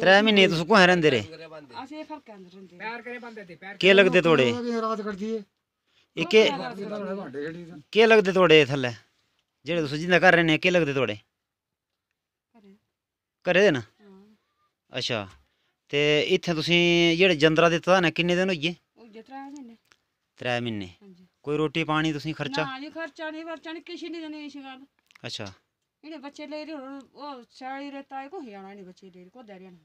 ਤਰੇ ਮਹੀਨੇ ਤੁਸ ਸੁਕੋ ਹੈ ਰਹਿੰਦੇ ਰੇ ਅਸੀਂ ਇਹ ਫਰਕ ਅੰਦਰ ਰਹਿੰਦੇ ਪਿਆਰ ਕਰੇ ਬੰਦੇ ਤੇ ਪਿਆਰ ਕੀ ਲੱਗਦੇ ਥੋੜੇ ਰਾਤ ਕੱਢਦੀ ਏ ਕੀ ਲੱਗਦੇ ਥੋੜੇ ਥੱਲੇ ਜਿਹੜੇ ਤੁਸੀਂ ਜਿੰਦਾ ਕਰ ਰਹੇ ਨੇ ਕੀ ਲੱਗਦੇ ਥੋੜੇ ਕਰੇ ਦੇ ਨਾ ਅੱਛਾ ਤੇ ਇੱਥੇ ਤੁਸੀਂ ਜਿਹੜੇ ਜੰਦਰਾ ਦੇ ਨਾ ਕਿੰਨੇ ਦਿਨ ਹੋਈਏ ਤਰੇ ਮਹੀਨੇ ਕੋਈ ਰੋਟੀ ਪਾਣੀ ਤੁਸੀਂ ਖਰਚਾ ਨਾ ਜੀ ਖਰਚਾ ਨਹੀਂ ਵਰਚਾ ਨਹੀਂ ਕਿਸੇ ਨਹੀਂ ਦੇਣੀ ਇਸ ਗੱਲ ਅੱਛਾ इने ਬੱਚੇ ਲੈ रही ਉਹ साड़ी ਰਤਾ ਕੋ को ਨਹੀਂ ਬੱਚੇ बच्चे ले ਕੋ ਦੇ दे रही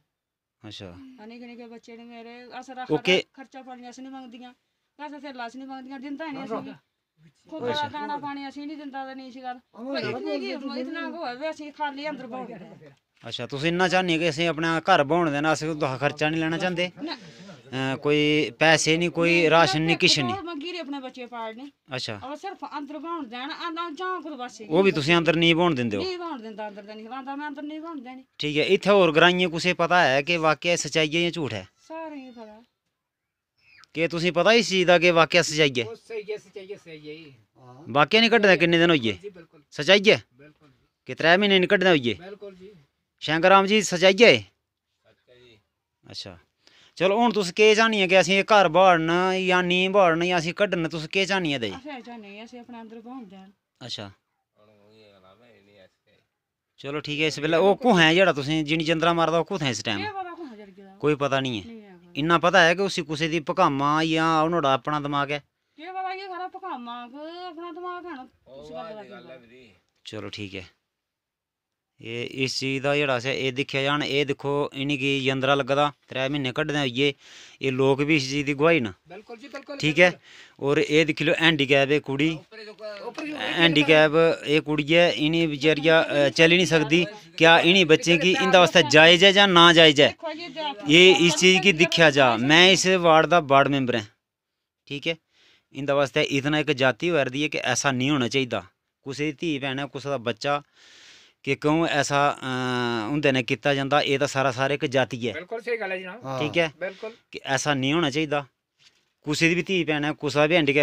ਅੱਛਾ ਕਿਨੇ ਕੇ ਬੱਚੇ ਨੇ ਮੇਰੇ ਅਸਰ Okay. ਖਰਚਾ ਪਾਣੀ ਅਸੀਂ ਨਹੀਂ ਮੰਗਦੀਆਂ ਬਸ ਅਸੀਂ ਲਾਸ ਨਹੀਂ ਮੰਗਦੀਆਂ ਦਿੰਦਾ ਨਹੀਂ ਅਸੀਂ ਕੋਈ ਖਾਣਾ ਪਾਣੀ ਅਸੀਂ ਨਹੀਂ ਦਿੰਦਾ ਤਾਂ ਨਹੀਂ ਸੀ ਗੱਲ ਪਰ ਇਤਨੀ ਕੀ ਇਤਨਾ ਕੋ ਹੋਵੇ ਅਸੀਂ ਖਾਲੀ ਅੰਦਰ ਬਹੁਤ ਅੱਛਾ ਤੁਸੀਂ ਇੰਨਾ ਚਾਹਨੀ ਕਿ ਅਸੀਂ ਆਪਣਾ ਘਰ ਬਣਾਉਣ ਦੇਣਾ ਅਸੀਂ ਉਹਦਾ ਖਰਚਾ ਨਹੀਂ ਲੈਣਾ ਚਾਹੁੰਦੇ कोई पैसे नहीं कोई राशन नहीं किश नहीं अपने अच्छा सिर्फ अंदर वो भी अंदर नहीं बौन दिंदे हो ठीक है और कुसे पता है कि वाकई सच्चाई है या झूठ है पता के पता इस चीज का के वाकया सच्चाई है नहीं कड्डे किन्ने दिन होइए सच्चाई है महीने नहीं कड्डे होइए बिल्कुल जी जी सच्चाई है अच्छा चलो हूँ तुम केह् चाह्नियां कि असें घर बाड़न जां नहीं बाड़न जां असें कड्ढन तुस केह् चाह्नियां देई अच्छा चलो ठीक है इस बेल्लै ओह् कुत्थै ऐ जेह्ड़ा तुसें जिनी जंदरा मारदा ओह् इस टाइम कोई पता नहीं है इन्ना पता है कि उसी कुसै दी भकामा जां नुहाड़ा अपना दमाग है चलो ठीक है ये इस चीज़ का जरा ये एह् जान ये देखो इनकी यंदरा लगे त्रै महीने कड्ढे दे ये गे एह् लोक इस चीज़ की गुआई न ठीक है और ये दिक्खी लो हैंडीकैप एह् कुड़ी हैंडीकैप एह् कुड़ी है इ'नें बेचारिया चली नहीं सकती क्या इ'नें बच्चें की इं'दे आस्तै जायज़ है जां ना जायज़ है ये इस चीज़ की दिखा जा मैं इस वार्ड का वार्ड मैंबर है ठीक है इं'दे वास्तव इतना एक जाति होआ है कि ऐसा नहीं होना चाहिए कुसै दी धीऽ भैन है कुसै का बच्चा ਕਿ ਕਿਉਂ ਐਸਾ ਹੁੰਦੇ ਨੇ ਕੀਤਾ ਜਾਂਦਾ ਇਹ ਤਾਂ ਸਾਰਾ ਸਾਰੇ ਇੱਕ ਜਾਤੀ ਹੈ ਬਿਲਕੁਲ ਸਹੀ ਗੱਲ ਹੈ ਜੀ ਨਾ ਠੀਕ ਹੈ ਬਿਲਕੁਲ ਕਿ ਐਸਾ ਨਹੀਂ ਹੋਣਾ ਚਾਹੀਦਾ ਕੁਸੇ ਦੀ ਵੀ ਧੀ ਪੈਣਾ ਕੁਸਾ ਵੀ ਹੰਡੀ